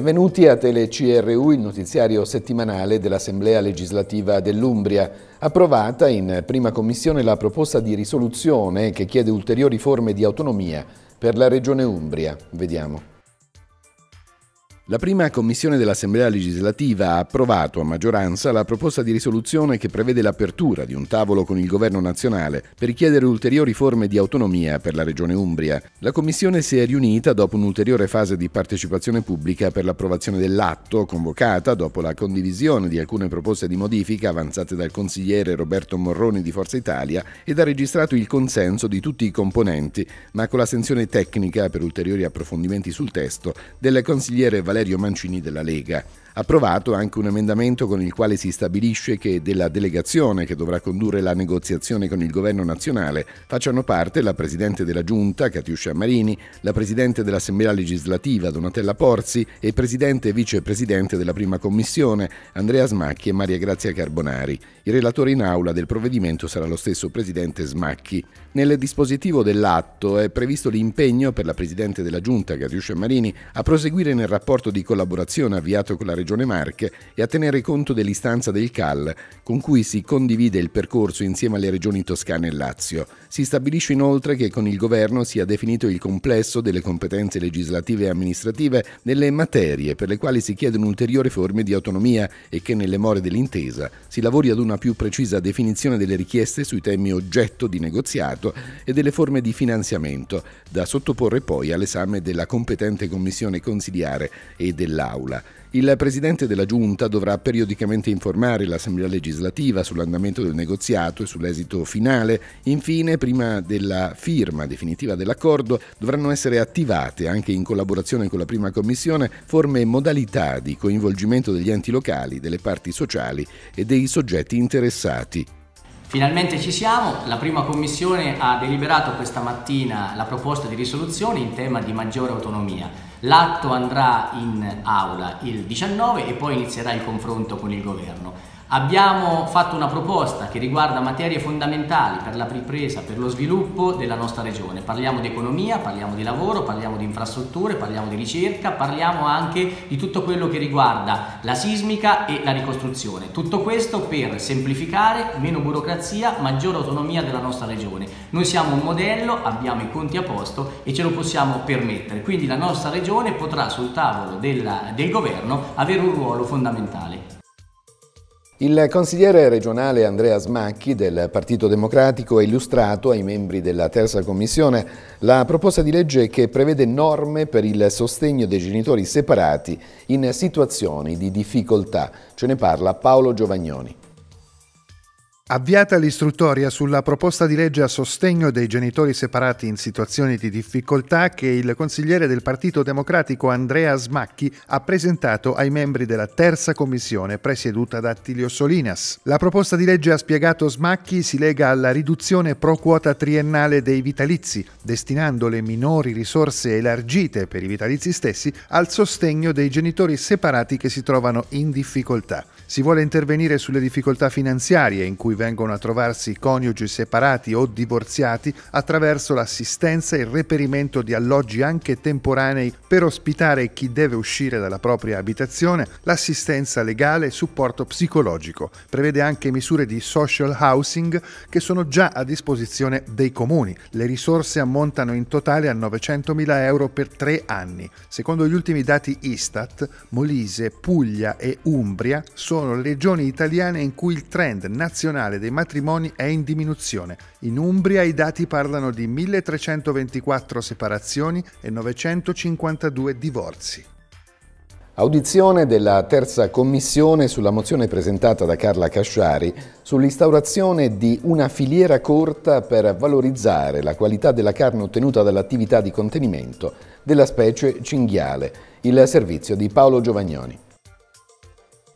Benvenuti a TeleCRU, il notiziario settimanale dell'Assemblea legislativa dell'Umbria. Approvata in prima commissione la proposta di risoluzione che chiede ulteriori forme di autonomia per la Regione Umbria. Vediamo. La prima commissione dell'Assemblea legislativa ha approvato a maggioranza la proposta di risoluzione che prevede l'apertura di un tavolo con il governo nazionale per chiedere ulteriori forme di autonomia per la regione Umbria. La commissione si è riunita dopo un'ulteriore fase di partecipazione pubblica per l'approvazione dell'atto, convocata dopo la condivisione di alcune proposte di modifica avanzate dal consigliere Roberto Morroni di Forza Italia ed ha registrato il consenso di tutti i componenti, ma con l'assenzione tecnica per ulteriori approfondimenti sul testo del consigliere Valerio Valerio Mancini della Lega approvato anche un emendamento con il quale si stabilisce che della delegazione che dovrà condurre la negoziazione con il governo nazionale facciano parte la Presidente della Giunta, Catiuscia Marini, la Presidente dell'Assemblea legislativa, Donatella Porzi, e Presidente e Vicepresidente della Prima Commissione, Andrea Smacchi e Maria Grazia Carbonari. Il relatore in aula del provvedimento sarà lo stesso Presidente Smacchi. Nel dispositivo dell'atto è previsto l'impegno per la Presidente della Giunta, Catiuscia Marini, a proseguire nel rapporto di collaborazione avviato con la Regione Regione Marche e a tenere conto dell'istanza del CAL con cui si condivide il percorso insieme alle regioni toscane e Lazio. Si stabilisce inoltre che con il governo sia definito il complesso delle competenze legislative e amministrative nelle materie per le quali si chiedono ulteriori forme di autonomia e che nelle more dell'intesa si lavori ad una più precisa definizione delle richieste sui temi oggetto di negoziato e delle forme di finanziamento, da sottoporre poi all'esame della competente commissione consiliare e dell'Aula. Il Presidente della Giunta dovrà periodicamente informare l'Assemblea legislativa sull'andamento del negoziato e sull'esito finale. Infine, prima della firma definitiva dell'accordo, dovranno essere attivate, anche in collaborazione con la prima Commissione, forme e modalità di coinvolgimento degli enti locali, delle parti sociali e dei soggetti interessati. Finalmente ci siamo, la prima commissione ha deliberato questa mattina la proposta di risoluzione in tema di maggiore autonomia. L'atto andrà in aula il 19 e poi inizierà il confronto con il governo. Abbiamo fatto una proposta che riguarda materie fondamentali per la ripresa, per lo sviluppo della nostra regione. Parliamo di economia, parliamo di lavoro, parliamo di infrastrutture, parliamo di ricerca, parliamo anche di tutto quello che riguarda la sismica e la ricostruzione. Tutto questo per semplificare, meno burocrazia, maggiore autonomia della nostra regione. Noi siamo un modello, abbiamo i conti a posto e ce lo possiamo permettere. Quindi la nostra regione potrà sul tavolo della, del governo avere un ruolo fondamentale. Il consigliere regionale Andrea Smacchi del Partito Democratico ha illustrato ai membri della terza commissione la proposta di legge che prevede norme per il sostegno dei genitori separati in situazioni di difficoltà. Ce ne parla Paolo Giovagnoni. Avviata l'istruttoria sulla proposta di legge a sostegno dei genitori separati in situazioni di difficoltà che il consigliere del Partito Democratico Andrea Smacchi ha presentato ai membri della terza commissione presieduta da Attilio Solinas. La proposta di legge, ha spiegato Smacchi, si lega alla riduzione pro quota triennale dei vitalizi, destinando le minori risorse elargite per i vitalizi stessi al sostegno dei genitori separati che si trovano in difficoltà. Si vuole intervenire sulle difficoltà finanziarie in cui vengono a trovarsi coniugi separati o divorziati attraverso l'assistenza e il reperimento di alloggi anche temporanei per ospitare chi deve uscire dalla propria abitazione, l'assistenza legale e supporto psicologico. Prevede anche misure di social housing che sono già a disposizione dei comuni. Le risorse ammontano in totale a 900.000 euro per tre anni. Secondo gli ultimi dati Istat, Molise, Puglia e Umbria sono le regioni italiane in cui il trend nazionale totale dei matrimoni è in diminuzione. In Umbria i dati parlano di 1324 separazioni e 952 divorzi. Audizione della terza commissione sulla mozione presentata da Carla Casciari sull'instaurazione di una filiera corta per valorizzare la qualità della carne ottenuta dall'attività di contenimento della specie cinghiale, il servizio di Paolo Giovagnoni.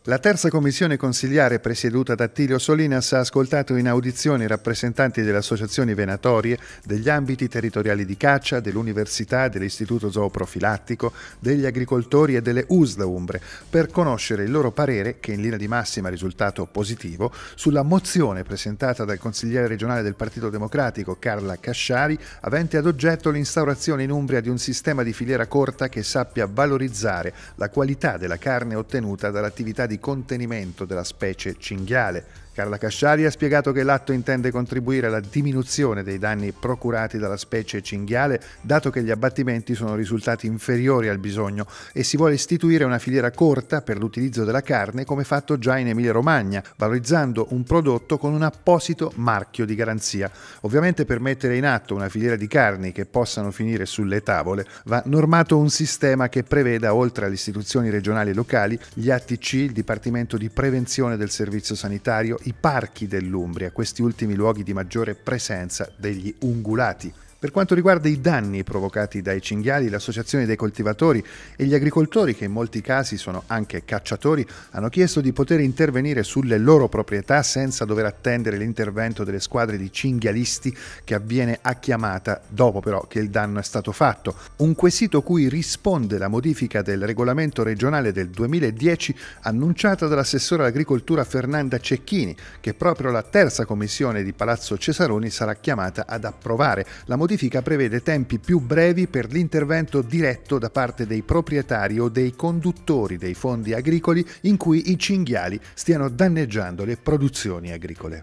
La terza commissione consigliare presieduta da Tilio Solinas ha ascoltato in audizione i rappresentanti delle associazioni venatorie, degli ambiti territoriali di caccia, dell'università, dell'istituto zooprofilattico, degli agricoltori e delle USDA Umbre per conoscere il loro parere, che in linea di massima è risultato positivo, sulla mozione presentata dal consigliere regionale del Partito Democratico Carla Casciari avente ad oggetto l'instaurazione in Umbria di un sistema di filiera corta che sappia valorizzare la qualità della carne ottenuta dall'attività di di contenimento della specie cinghiale Carla Casciari ha spiegato che l'atto intende contribuire alla diminuzione dei danni procurati dalla specie cinghiale, dato che gli abbattimenti sono risultati inferiori al bisogno e si vuole istituire una filiera corta per l'utilizzo della carne come fatto già in Emilia-Romagna, valorizzando un prodotto con un apposito marchio di garanzia. Ovviamente per mettere in atto una filiera di carni che possano finire sulle tavole va normato un sistema che preveda, oltre alle istituzioni regionali e locali, gli ATC, il Dipartimento di Prevenzione del Servizio Sanitario, i parchi dell'Umbria, questi ultimi luoghi di maggiore presenza degli ungulati, per quanto riguarda i danni provocati dai cinghiali, l'Associazione dei coltivatori e gli agricoltori, che in molti casi sono anche cacciatori, hanno chiesto di poter intervenire sulle loro proprietà senza dover attendere l'intervento delle squadre di cinghialisti che avviene a chiamata dopo però che il danno è stato fatto. Un quesito cui risponde la modifica del regolamento regionale del 2010 annunciata dall'assessore all'agricoltura Fernanda Cecchini, che proprio la terza commissione di Palazzo Cesaroni sarà chiamata ad approvare. La modifica modifica prevede tempi più brevi per l'intervento diretto da parte dei proprietari o dei conduttori dei fondi agricoli in cui i cinghiali stiano danneggiando le produzioni agricole.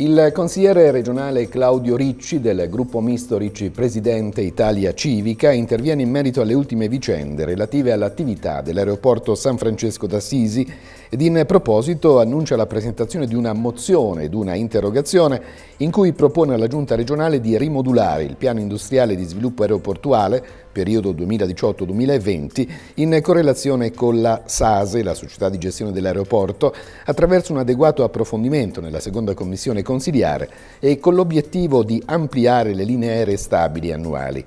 Il consigliere regionale Claudio Ricci del gruppo misto Ricci Presidente Italia Civica interviene in merito alle ultime vicende relative all'attività dell'aeroporto San Francesco d'Assisi ed in proposito annuncia la presentazione di una mozione ed una interrogazione in cui propone alla Giunta regionale di rimodulare il piano industriale di sviluppo aeroportuale periodo 2018-2020, in correlazione con la SASE, la società di gestione dell'aeroporto, attraverso un adeguato approfondimento nella seconda commissione consiliare e con l'obiettivo di ampliare le linee aeree stabili annuali.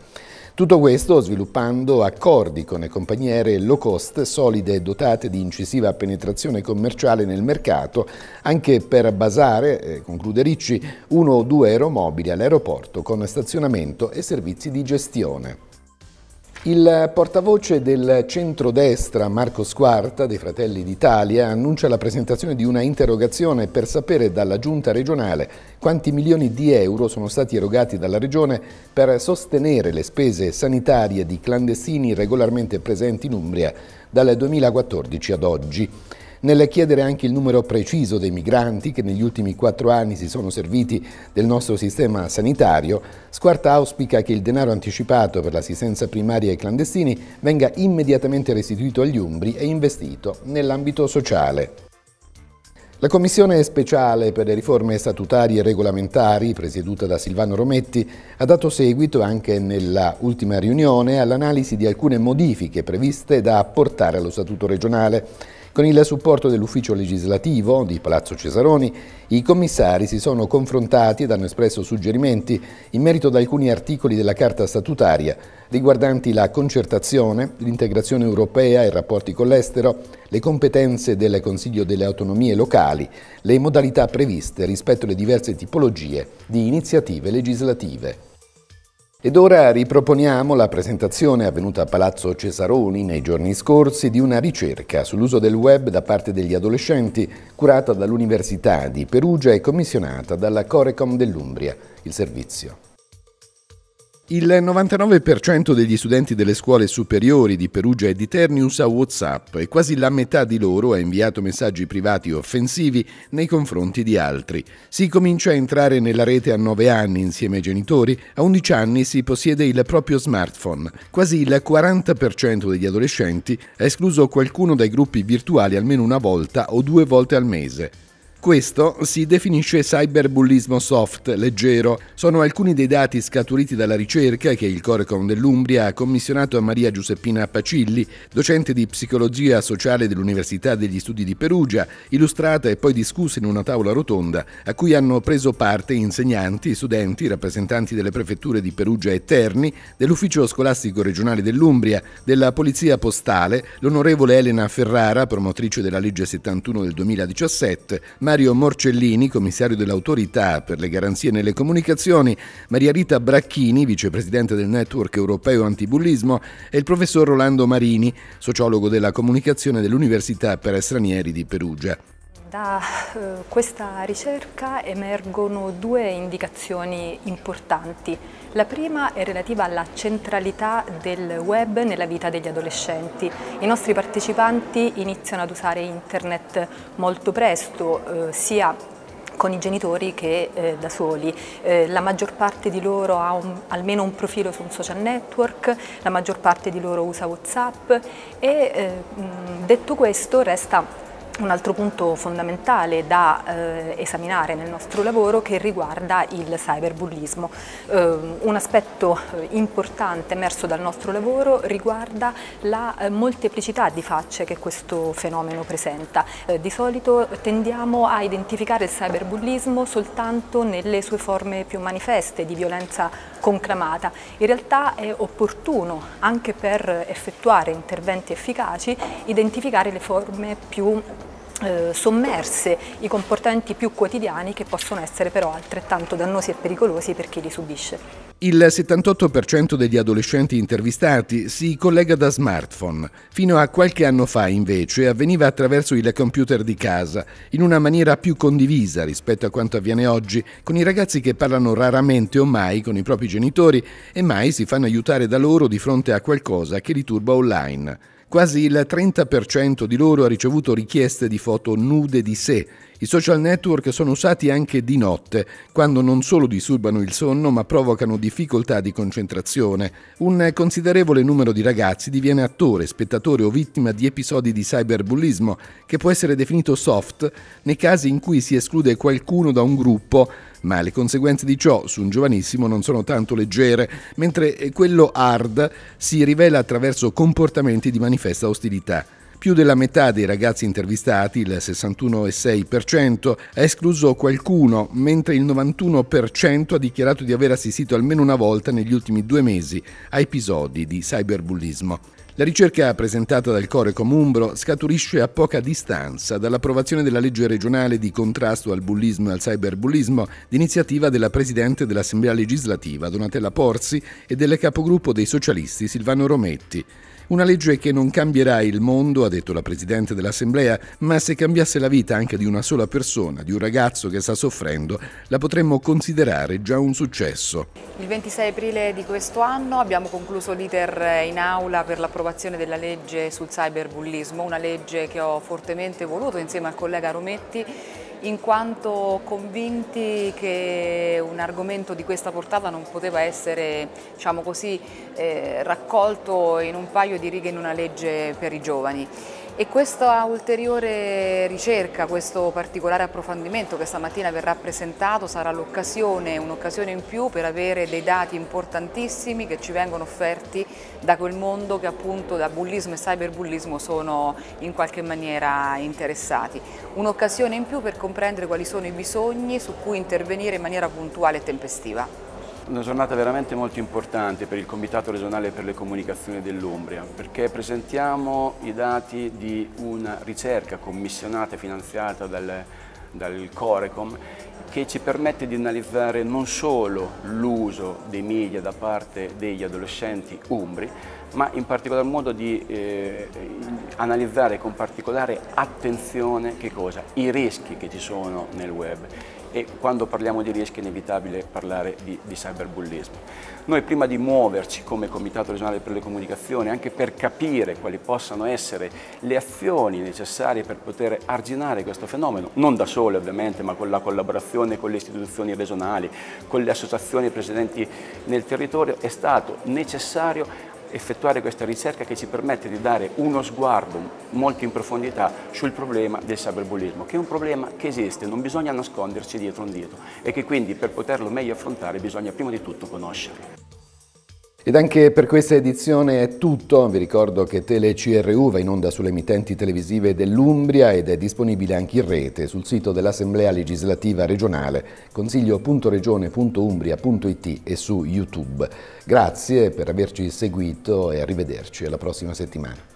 Tutto questo sviluppando accordi con le compagnie aeree low cost solide e dotate di incisiva penetrazione commerciale nel mercato, anche per basare, eh, conclude Ricci, uno o due aeromobili all'aeroporto con stazionamento e servizi di gestione. Il portavoce del centrodestra Marco Squarta dei Fratelli d'Italia annuncia la presentazione di una interrogazione per sapere dalla giunta regionale quanti milioni di euro sono stati erogati dalla regione per sostenere le spese sanitarie di clandestini regolarmente presenti in Umbria dal 2014 ad oggi nel chiedere anche il numero preciso dei migranti che negli ultimi quattro anni si sono serviti del nostro sistema sanitario, Squarta auspica che il denaro anticipato per l'assistenza primaria ai clandestini venga immediatamente restituito agli umbri e investito nell'ambito sociale. La Commissione speciale per le riforme statutarie e regolamentari, presieduta da Silvano Rometti, ha dato seguito anche nella ultima riunione all'analisi di alcune modifiche previste da apportare allo Statuto regionale. Con il supporto dell'ufficio legislativo di Palazzo Cesaroni, i commissari si sono confrontati ed hanno espresso suggerimenti in merito ad alcuni articoli della Carta statutaria riguardanti la concertazione, l'integrazione europea e i rapporti con l'estero, le competenze del Consiglio delle autonomie locali, le modalità previste rispetto alle diverse tipologie di iniziative legislative. Ed ora riproponiamo la presentazione avvenuta a Palazzo Cesaroni nei giorni scorsi di una ricerca sull'uso del web da parte degli adolescenti curata dall'Università di Perugia e commissionata dalla Corecom dell'Umbria, il servizio. Il 99% degli studenti delle scuole superiori di Perugia e di Ternius ha WhatsApp e quasi la metà di loro ha inviato messaggi privati offensivi nei confronti di altri. Si comincia a entrare nella rete a 9 anni insieme ai genitori, a 11 anni si possiede il proprio smartphone. Quasi il 40% degli adolescenti ha escluso qualcuno dai gruppi virtuali almeno una volta o due volte al mese. Questo si definisce cyberbullismo soft, leggero. Sono alcuni dei dati scaturiti dalla ricerca che il Corecon dell'Umbria ha commissionato a Maria Giuseppina Pacilli, docente di psicologia sociale dell'Università degli Studi di Perugia, illustrata e poi discussa in una tavola rotonda a cui hanno preso parte insegnanti, studenti, rappresentanti delle prefetture di Perugia e Terni, dell'Ufficio scolastico regionale dell'Umbria, della Polizia Postale, l'onorevole Elena Ferrara, promotrice della legge 71 del 2017, Mario Morcellini, commissario dell'autorità per le garanzie nelle comunicazioni, Maria Rita Bracchini, vicepresidente del Network Europeo Antibullismo, e il professor Rolando Marini, sociologo della comunicazione dell'Università per Stranieri di Perugia. Da eh, questa ricerca emergono due indicazioni importanti. La prima è relativa alla centralità del web nella vita degli adolescenti. I nostri partecipanti iniziano ad usare internet molto presto, eh, sia con i genitori che eh, da soli. Eh, la maggior parte di loro ha un, almeno un profilo su un social network, la maggior parte di loro usa Whatsapp e eh, detto questo resta un altro punto fondamentale da eh, esaminare nel nostro lavoro che riguarda il cyberbullismo. Eh, un aspetto eh, importante emerso dal nostro lavoro riguarda la eh, molteplicità di facce che questo fenomeno presenta. Eh, di solito tendiamo a identificare il cyberbullismo soltanto nelle sue forme più manifeste di violenza conclamata. In realtà è opportuno, anche per effettuare interventi efficaci, identificare le forme più eh, sommerse i comportamenti più quotidiani che possono essere però altrettanto dannosi e pericolosi per chi li subisce. Il 78% degli adolescenti intervistati si collega da smartphone. Fino a qualche anno fa invece avveniva attraverso il computer di casa, in una maniera più condivisa rispetto a quanto avviene oggi, con i ragazzi che parlano raramente o mai con i propri genitori e mai si fanno aiutare da loro di fronte a qualcosa che li turba online. Quasi il 30% di loro ha ricevuto richieste di foto nude di sé. I social network sono usati anche di notte, quando non solo disturbano il sonno ma provocano difficoltà di concentrazione. Un considerevole numero di ragazzi diviene attore, spettatore o vittima di episodi di cyberbullismo, che può essere definito soft nei casi in cui si esclude qualcuno da un gruppo ma le conseguenze di ciò su un giovanissimo non sono tanto leggere, mentre quello hard si rivela attraverso comportamenti di manifesta ostilità. Più della metà dei ragazzi intervistati, il 61,6%, ha escluso qualcuno, mentre il 91% ha dichiarato di aver assistito almeno una volta negli ultimi due mesi a episodi di cyberbullismo. La ricerca presentata dal Core Comumbro scaturisce a poca distanza dall'approvazione della legge regionale di contrasto al bullismo e al cyberbullismo d'iniziativa della Presidente dell'Assemblea legislativa Donatella Porzi e del capogruppo dei socialisti Silvano Rometti. Una legge che non cambierà il mondo, ha detto la Presidente dell'Assemblea, ma se cambiasse la vita anche di una sola persona, di un ragazzo che sta soffrendo, la potremmo considerare già un successo. Il 26 aprile di questo anno abbiamo concluso l'iter in aula per l'approvazione della legge sul cyberbullismo, una legge che ho fortemente voluto insieme al collega Rometti in quanto convinti che un argomento di questa portata non poteva essere diciamo così, eh, raccolto in un paio di righe in una legge per i giovani. E questa ulteriore ricerca, questo particolare approfondimento che stamattina verrà presentato sarà l'occasione, un'occasione in più per avere dei dati importantissimi che ci vengono offerti da quel mondo che appunto da bullismo e cyberbullismo sono in qualche maniera interessati. Un'occasione in più per comprendere quali sono i bisogni su cui intervenire in maniera puntuale e tempestiva. Una giornata veramente molto importante per il Comitato regionale per le comunicazioni dell'Umbria perché presentiamo i dati di una ricerca commissionata e finanziata dal dal Corecom che ci permette di analizzare non solo l'uso dei media da parte degli adolescenti umbri, ma in particolar modo di eh, analizzare con particolare attenzione I rischi che ci sono nel web e quando parliamo di rischi è inevitabile parlare di, di cyberbullismo. Noi prima di muoverci come Comitato regionale per le comunicazioni, anche per capire quali possano essere le azioni necessarie per poter arginare questo fenomeno, non da sole ovviamente, ma con la collaborazione con le istituzioni regionali, con le associazioni presenti nel territorio, è stato necessario effettuare questa ricerca che ci permette di dare uno sguardo molto in profondità sul problema del cyberbullismo, che è un problema che esiste, non bisogna nasconderci dietro un dito e che quindi per poterlo meglio affrontare bisogna prima di tutto conoscerlo. Ed anche per questa edizione è tutto, vi ricordo che TeleCRU va in onda sulle emittenti televisive dell'Umbria ed è disponibile anche in rete sul sito dell'Assemblea legislativa regionale consiglio.regione.umbria.it e su YouTube. Grazie per averci seguito e arrivederci alla prossima settimana.